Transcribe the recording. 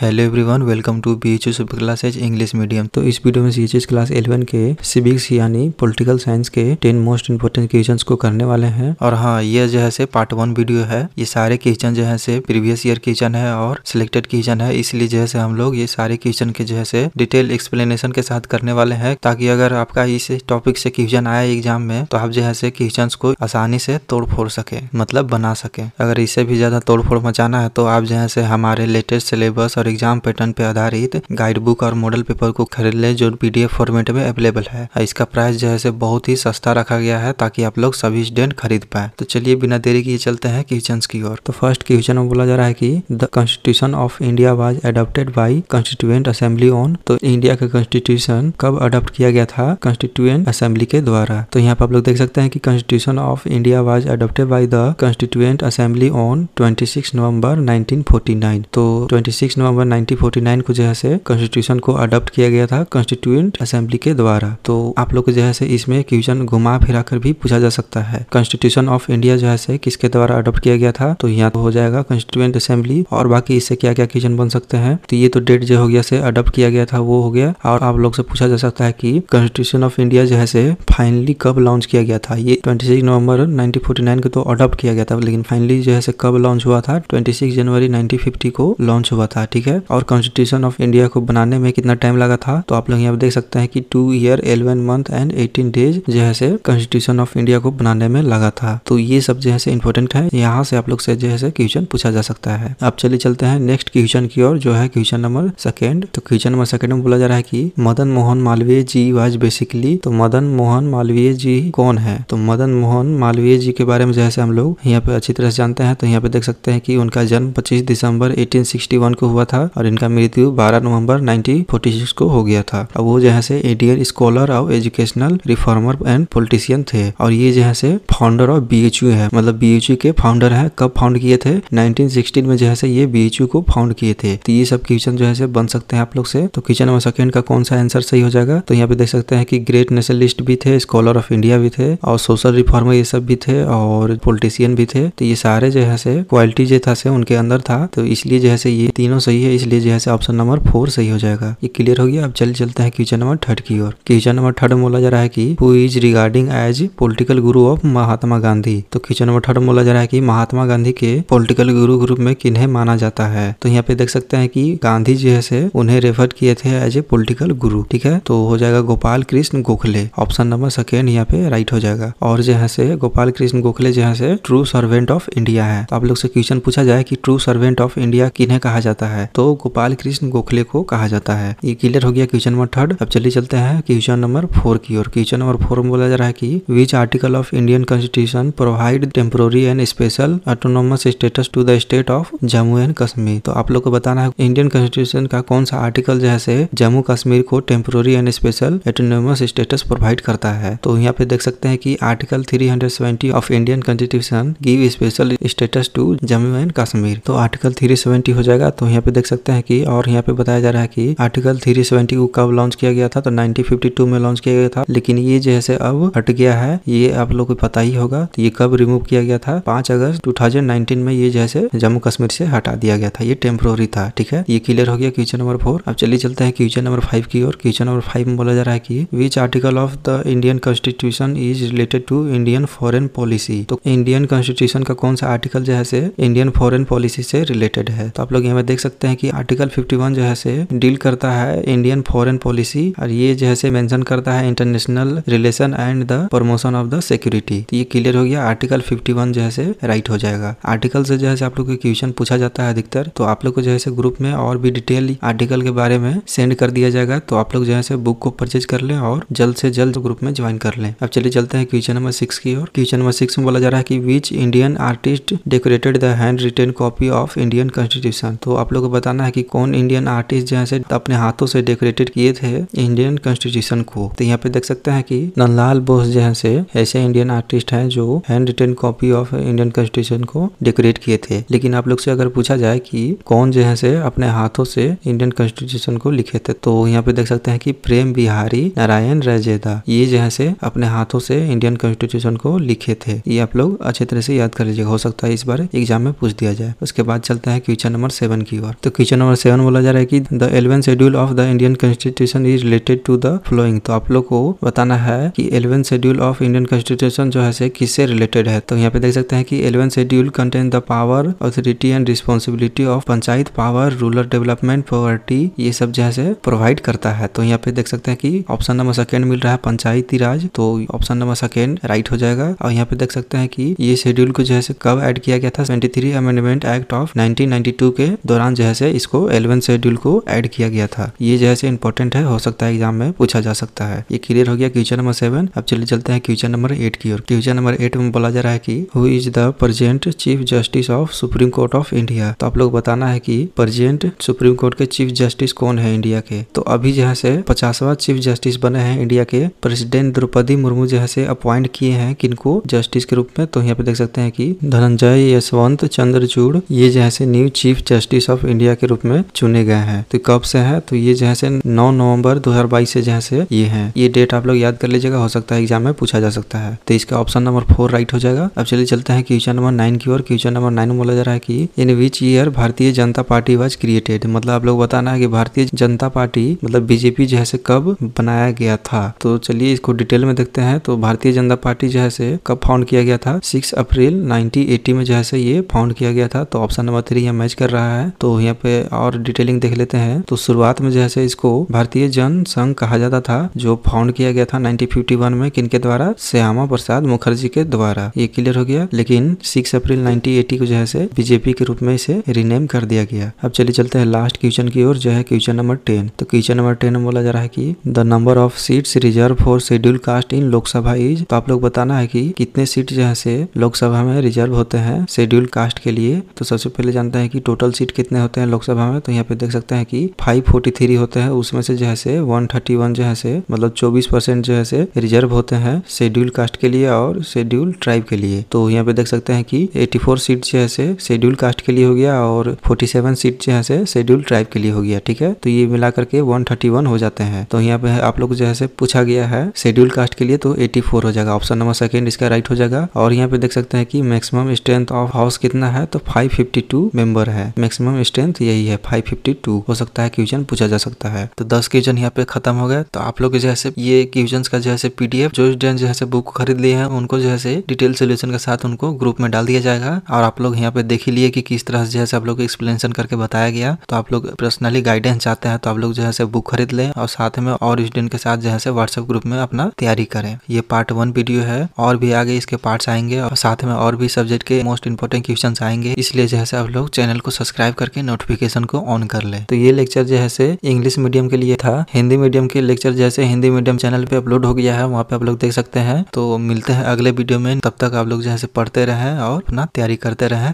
hello everyone welcome to B H U super classes English medium तो इस video में C H class eleven के civics यानी political science के ten most important question को करने वाले हैं और हाँ ये जो है से पार्ट वन वीडियो है ये सारे क्वेश्चन जो है से प्रीवियस ईयर क्वेश्चन है और सिलेक्टेड क्वेश्चन है इसलिए जो है से हम लोग ये सारे क्वेश्चन के जो है से डिटेल एक्सप्लेनेशन के साथ करने वाले हैं ताकि अगर आपका इस टॉपिक से क्वेश्चन आया एग्जाम में तो आप जो है से क्वेश्चन को आसानी से तोड़ फोड़ सके मतलब बना सके अगर इसे भी ज्यादा तोड़ फोड़ मचाना है तो आप जो है से हमारे लेटेस्ट सिलेबस और एग्जाम पैटर्न पे आधारित गाइड बुक और मॉडल पेपर को खरीद ले जो पीडीएफ फॉर्मेट में अवेलेबल है इसका प्राइस जो है बहुत ही सस्ता रखा गया है ताकि आप लोग सभी स्टूडेंट खरीद पाए तो चलिए बिना देरी के चलते हैं क्वेश्चन की ओर तो फर्स्ट क्वेश्चन में बोला जा रहा है की the constitution of India was adopted by constituent assembly on तो इंडिया का कॉन्स्टिट्यूशन कब अडोप्ट किया गया था कॉन्स्टिट्यूएंट असेंबली के द्वारा तो यहाँ पर आप लोग देख सकते हैं कि constitution of India was adopted by the constituent assembly on 26 November 1949 तो 26 नवंबर नवंबर 1949 को जो है से कॉन्स्टिट्यूशन को अडॉप्ट किया गया था कॉन्स्टिट्यूंट असेंबली के द्वारा तो आप लोग जो है से इसमें क्वेश्चन घुमा फिरा कर भी पूछा जा सकता है कॉन्स्टिट्यूशन ऑफ इंडिया जो है से किसके द्वारा अडॉप्ट किया गया था तो यहाँ तो हो जाएगा कॉन्स्टिट्यूंट असेंबली और बाकी इससे क्या क्या क्वेश्चन बन सकते हैं तो ये तो डेट जो हो गया से अडॉप्ट किया गया था वो हो गया और आप लोग से पूछा जा सकता है की कॉन्स्टिट्यूशन ऑफ इंडिया जो है से फाइनली कब लॉन्च किया गया था ये ट्वेंटी नवंबर नाइनटीन को तो अडॉप्ट किया गया था लेकिन फाइनली जो है से कब लॉन्च हुआ था ट्वेंटी जनवरी 1950 को लॉन्च हुआ था ठीक है है और कॉन्स्टिट्यूशन ऑफ इंडिया को बनाने में कितना टाइम लगा था तो आप लोग यहाँ पे देख सकते हैं कि two year eleven month and eighteen days जो है कॉन्स्टिट्यूशन ऑफ इंडिया को बनाने में लगा था तो ये सब जो है से इम्पोर्टेंट है यहाँ से आप लोग से जो है क्वेश्चन पूछा जा सकता है अब चले चलते हैं नेक्स्ट क्वेश्चन की ओर जो है क्वेश्चन नंबर सेकेंड तो क्वेश्चन नंबर सेकेंड में बोला जा रहा है की मदन मोहन मालवीय जी वाज बेसिकली तो मदन मोहन मालवीय जी कौन है तो मदन मोहन मालवीय जी के बारे में जैसे हम लोग यहाँ पे अच्छी तरह से जानते हैं तो यहाँ पे देख सकते हैं कि उनका जन्म 25 दिसंबर 1861 को हुआ था था और इनका मृत्यु 12 नवंबर 1946 को हो गया था और वो जहाँ से इंडियन स्कॉलर और एजुकेशनल रिफॉर्मर एंड पोलिटिशियन थे और ये जहाँ से फाउंडर ऑफ बी है मतलब बी के फाउंडर है कब फाउंड किए थे 1916 में जहाँ से ये बी को फाउंड किए थे तो ये सब क्वेश्चन जो है से बन सकते हैं आप लोग से तो क्वेश्चन नंबर सेकंड का कौन सा आंसर सही हो जाएगा तो यहाँ पे देख सकते हैं कि ग्रेट नेशनलिस्ट भी थे स्कॉलर ऑफ इंडिया भी थे और सोशल रिफॉर्मर ये सब भी थे और पोलिटिशियन भी थे तो ये सारे जो है से क्वालिटी जो था से उनके अंदर था तो इसलिए जो है से ये तीनों सही सही है इसलिए जो है ऑप्शन नंबर फोर सही हो जाएगा ये क्लियर हो गया अब चल चलते हैं क्वेश्चन नंबर थर्ड की ओर क्वेश्चन नंबर थर्ड में बोला जा रहा है की who is regarding as political guru of Mahatma Gandhi तो क्वेश्चन नंबर थर्ड में बोला जा रहा है की महात्मा गांधी के पोलिटिकल गुरु ग्रुप में किन्हें माना जाता है तो यहाँ पे देख सकते हैं की गांधी जो है उन्हें रेफर किए थे एज ए पोलिटिकल गुरु ठीक है तो हो जाएगा Gopal Krishna Gokhale option number second यहाँ पे राइट हो जाएगा और जो है गोपाल कृष्ण गोखले जो है ट्रू सर्वेंट ऑफ इंडिया है तो आप लोग से क्वेश्चन पूछा जाए कि ट्रू सर्वेंट ऑफ इंडिया किन्हें कहा जाता है तो गोपाल कृष्ण गोखले को कहा जाता है ये क्लियर हो गया क्वेश्चन नंबर थर्ड अब चलिए चलते हैं क्वेश्चन नंबर फोर की और क्वेश्चन नंबर फोर में बोला जा रहा है की which article of Indian constitution provide temporary and special autonomous status to the state of Jammu and Kashmir तो आप लोग को बताना है इंडियन कॉन्स्टिट्यूशन का कौन सा आर्टिकल जैसे जम्मू कश्मीर को temporary and special autonomous status provide करता है तो यहाँ पे देख सकते हैं कि article 370 of Indian constitution give special status to Jammu and Kashmir तो आर्टिकल 370 हो जाएगा तो यहाँ पे देख सकते हैं कि और यहाँ पे बताया जा रहा है कि आर्टिकल थ्री सेवेंटी को कब लॉन्च किया गया था तो 1952 में लॉन्च किया गया था लेकिन ये जैसे अब हट गया है ये आप लोग को पता ही होगा तो ये कब रिमूव किया गया था पांच अगस्त टू में ये जैसे जम्मू कश्मीर से हटा दिया गया था ये टेम्प्रोरी था ठीक है ये क्लियर हो गया क्वेश्चन नंबर फोर अब चलिए चलते हैं क्वेश्चन नंबर फाइव की और क्वेश्चन नंबर फाइव में बोला जा रहा है की which article of the Indian constitution is related to Indian foreign policy तो इंडियन कॉन्स्टिट्यूशन का कौन सा आर्टिकल जैसे इंडियन फॉरेन पॉलिसी से रिलेटेड है तो आप लोग यहाँ देख सकते हैं हैं कि आर्टिकल 51 जो है से डील करता है इंडियन फॉरेन पॉलिसी और ये जो है से मेंशन करता है international relation and the promotion of the security ये क्लियर हो गया आर्टिकल 51 जो है से राइट हो जाएगा आर्टिकल से जो है से आप लोग को क्वेश्चन पूछा जाता है अधिकतर तो आप लोग को जो है से ग्रुप में और भी डिटेल आर्टिकल के बारे में सेंड कर दिया जाएगा तो आप लोग जो है से बुक को परचेज कर ले और जल्द से जल्द ग्रुप में ज्वाइन कर ले अब चलिए चलते हैं क्वेश्चन नंबर सिक्स की और क्वेश्चन नंबर सिक्स में बोला जा रहा है की which Indian artist decorated the hand written copy of Indian constitution तो आप लोग को बताना है कि कौन इंडियन आर्टिस्ट जो है अपने हाथों से डेकोरेटेड किए थे इंडियन कॉन्स्टिट्यूशन को तो यहाँ पे देख सकते हैं कि नंदलाल बोस जो है ऐसे इंडियन आर्टिस्ट हैं जो hand written copy of Indian constitution को डेकोरेट किए थे लेकिन आप लोग से अगर पूछा जाए कि कौन जो है अपने हाथों से इंडियन कॉन्स्टिट्यूशन को लिखे थे तो यहाँ पे देख सकते हैं कि प्रेम बिहारी नारायण रजेदा ये जो है अपने हाथों से इंडियन कॉन्स्टिट्यूशन को लिखे थे ये आप लोग अच्छे तरह से याद कर लीजिएगा हो सकता है इस बार एग्जाम में पूछ दिया जाए उसके बाद चलते हैं क्वेश्चन नंबर सेवन की ओर तो तो क्वेश्चन नंबर सेवन बोला जा रहा है कि the eleven schedule of the Indian constitution is related to the following तो आप लोग को बताना है कि eleven schedule of Indian constitution जो है किससे रिलेटेड है तो यहाँ पे देख सकते हैं कि eleven schedule contain the power authority and responsibility of panchayat power rural development poverty ये सब जो है प्रोवाइड करता है तो यहाँ पे देख सकते हैं कि ऑप्शन नंबर सेकेंड मिल रहा है पंचायती राज तो ऑप्शन नंबर सेकेंड राइट हो जाएगा और यहाँ पे देख सकते हैं कि ये शेड्यूल को जो है कब एड किया गया था twenty amendment act of nineteen के दौरान जो है से इसको एलेवन शेड्यूल को एड किया गया था ये जैसे इंपॉर्टेंट है हो सकता है एग्जाम में पूछा जा सकता है ये क्लियर हो गया क्वेश्चन नंबर सेवन अब चले चलते हैं क्वेश्चन नंबर एट की ओर क्वेश्चन नंबर एट में बोला जा रहा है की who is the present chief justice of supreme court of India तो आप लोग बताना है की प्रेजेंट सुप्रीम कोर्ट के चीफ जस्टिस कौन है इंडिया के तो अभी जहाँ से पचासवा चीफ जस्टिस बने हैं इंडिया के प्रेसिडेंट द्रौपदी मुर्मू जहाँ से अपॉइंट किए हैं किनको जस्टिस के रूप में तो यहाँ पे देख सकते हैं कि धनंजय यशवंत चंद्रचूड़ ये जहाँ से new chief justice of India area के रूप में चुने गए हैं तो कब से है तो ये जैसे नौ नवंबर 2022 से जैसे ये है ये डेट आप लोग याद कर लीजिएगा हो सकता है एग्जाम में पूछा जा सकता है तो इसका ऑप्शन नंबर फोर राइट हो जाएगा अब चलिए चलते हैं क्वेश्चन नंबर नाइन की ओर क्वेश्चन नंबर नाइन बोला जा रहा है की इन विच ईयर भारतीय जनता पार्टी वॉज क्रिएटेड मतलब आप लोग बताना है की भारतीय जनता पार्टी मतलब बीजेपी जैसे कब बनाया गया था तो चलिए इसको डिटेल में देखते हैं तो भारतीय जनता पार्टी जैसे कब फाउंड किया गया था सिक्स अप्रैल नाइनटीन में जैसे ये फाउंड किया गया था तो ऑप्शन नंबर थ्री यहाँ मैच कर रहा है तो यहाँ पे और डिटेलिंग देख लेते हैं तो शुरुआत में जैसे इसको भारतीय जन संघ कहा जाता था जो फाउंड किया गया था 1951 में किनके द्वारा श्यामा प्रसाद मुखर्जी के द्वारा ये क्लियर हो गया लेकिन 6 अप्रैल 1980 को जो है बीजेपी के रूप में इसे रिनेम कर दिया गया अब चलिए चलते हैं लास्ट क्वेश्चन की ओर जो है क्वेश्चन नंबर टेन तो क्वेश्चन नंबर टेन में बोला जा रहा है की the number of seat reserve for schedule caste in Lok Sabha is तो आप लोग बताना है की कितने सीट जो है लोकसभा में रिजर्व होते हैं शेड्यूल कास्ट के लिए तो सबसे पहले जानते हैं की टोटल सीट कितने होते हैं हैं लोकसभा में तो यहाँ पे देख सकते हैं कि 543 होते हैं उसमें से जो है से 131 जो है से मतलब 24 परसेंट जो है से रिजर्व होते हैं शेड्यूल कास्ट के लिए और शेड्यूल ट्राइब के लिए तो यहाँ पे देख सकते हैं कि 84 सीट जो है से शेड्यूल कास्ट के लिए हो गया और 47 सीट जो है से शेड्यूल ट्राइब के लिए हो गया ठीक है तो ये मिला करके वन हो जाते हैं तो यहाँ पे आप लोग जो है से पूछा गया है शेड्यूल कास्ट के लिए तो 84 हो जाएगा ऑप्शन नंबर सेकेंड इसका राइट हो जाएगा और यहाँ पे देख सकते हैं कि मैक्सिमम स्ट्रेंथ ऑफ हाउस कितना है तो 552 मेंबर है मैक्सिमम स्ट्रेंथ स्ट्रेंथ तो यही है फाइव फिफ्टी टू हो सकता है क्वेश्चन पूछा जा सकता है तो दस क्वेश्चन यहाँ पे खत्म हो गए तो आप लोग जैसे ये क्वेश्चन का जैसे पीडीएफ जो स्टूडेंट जैसे बुक खरीद लिए हैं उनको जैसे डिटेल सोल्यूशन के साथ उनको ग्रुप में डाल दिया जाएगा और आप लोग यहाँ पे देख ही लिए की किस तरह से जैसे आप लोग एक्सप्लेनेशन करके बताया गया तो आप लोग पर्सनली गाइडेंस चाहते हैं तो आप लोग जैसे बुक खरीद लें और साथ में और स्टूडेंट के साथ जैसे व्हाट्सएप ग्रुप में अपना तैयारी करें ये पार्ट वन वीडियो है और भी आगे इसके पार्ट आएंगे और साथ में और भी सब्जेक्ट के मोस्ट इंपोर्टेंट क्वेश्चन आएंगे इसलिए जैसे आप लोग चैनल को सब्सक्राइब करके नोट नोटिफिकेशन को ऑन कर ले तो ये लेक्चर जो है इंग्लिश मीडियम के लिए था हिंदी मीडियम के लेक्चर जैसे हिंदी मीडियम चैनल पे अपलोड हो गया है वहाँ पे आप लोग देख सकते हैं तो मिलते हैं अगले वीडियो में तब तक आप लोग जैसे पढ़ते रहें और अपना तैयारी करते रहें